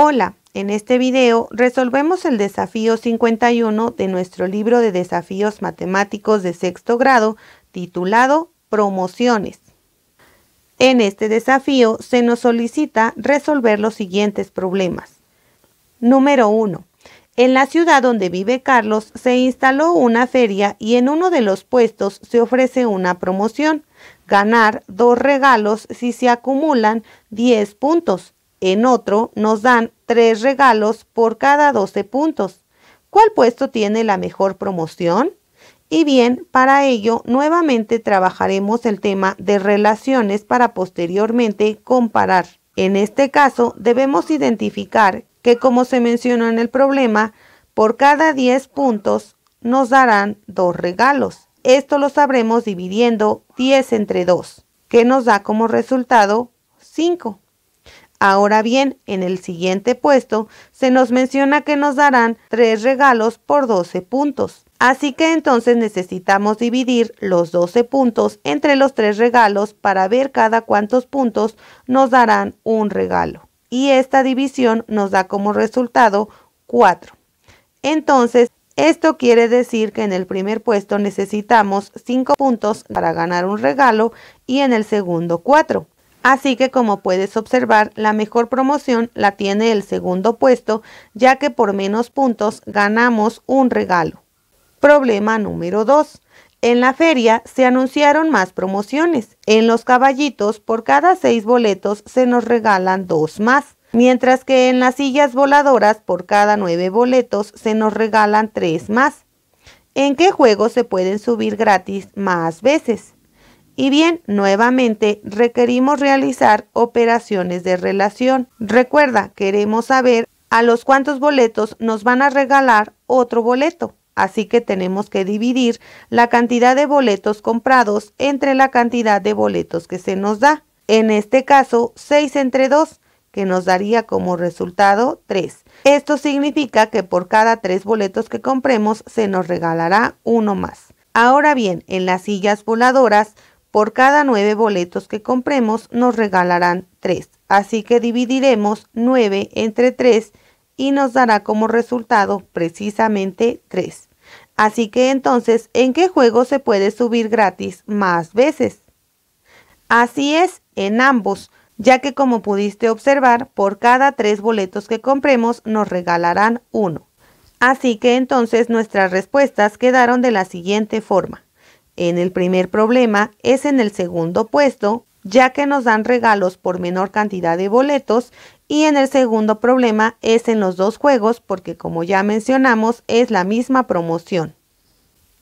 Hola, en este video resolvemos el desafío 51 de nuestro libro de desafíos matemáticos de sexto grado titulado Promociones. En este desafío se nos solicita resolver los siguientes problemas. Número 1. En la ciudad donde vive Carlos se instaló una feria y en uno de los puestos se ofrece una promoción, ganar dos regalos si se acumulan 10 puntos. En otro nos dan tres regalos por cada 12 puntos. ¿Cuál puesto tiene la mejor promoción? Y bien, para ello nuevamente trabajaremos el tema de relaciones para posteriormente comparar. En este caso, debemos identificar que, como se mencionó en el problema, por cada 10 puntos nos darán dos regalos. Esto lo sabremos dividiendo 10 entre 2, que nos da como resultado 5. Ahora bien, en el siguiente puesto se nos menciona que nos darán 3 regalos por 12 puntos. Así que entonces necesitamos dividir los 12 puntos entre los 3 regalos para ver cada cuántos puntos nos darán un regalo. Y esta división nos da como resultado 4. Entonces, esto quiere decir que en el primer puesto necesitamos 5 puntos para ganar un regalo y en el segundo 4. Así que como puedes observar, la mejor promoción la tiene el segundo puesto, ya que por menos puntos ganamos un regalo. Problema número 2. En la feria se anunciaron más promociones. En los caballitos, por cada 6 boletos se nos regalan dos más, mientras que en las sillas voladoras, por cada nueve boletos se nos regalan tres más. ¿En qué juego se pueden subir gratis más veces? Y bien, nuevamente requerimos realizar operaciones de relación. Recuerda, queremos saber a los cuantos boletos nos van a regalar otro boleto. Así que tenemos que dividir la cantidad de boletos comprados entre la cantidad de boletos que se nos da. En este caso, 6 entre 2, que nos daría como resultado 3. Esto significa que por cada 3 boletos que compremos se nos regalará uno más. Ahora bien, en las sillas voladoras por cada nueve boletos que compremos nos regalarán tres, así que dividiremos nueve entre tres y nos dará como resultado precisamente tres. Así que entonces, ¿en qué juego se puede subir gratis más veces? Así es, en ambos, ya que como pudiste observar, por cada tres boletos que compremos nos regalarán uno. Así que entonces nuestras respuestas quedaron de la siguiente forma en el primer problema es en el segundo puesto, ya que nos dan regalos por menor cantidad de boletos y en el segundo problema es en los dos juegos porque como ya mencionamos es la misma promoción.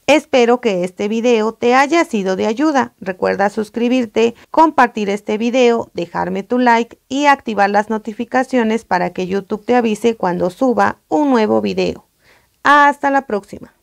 Espero que este video te haya sido de ayuda. Recuerda suscribirte, compartir este video, dejarme tu like y activar las notificaciones para que YouTube te avise cuando suba un nuevo video. Hasta la próxima.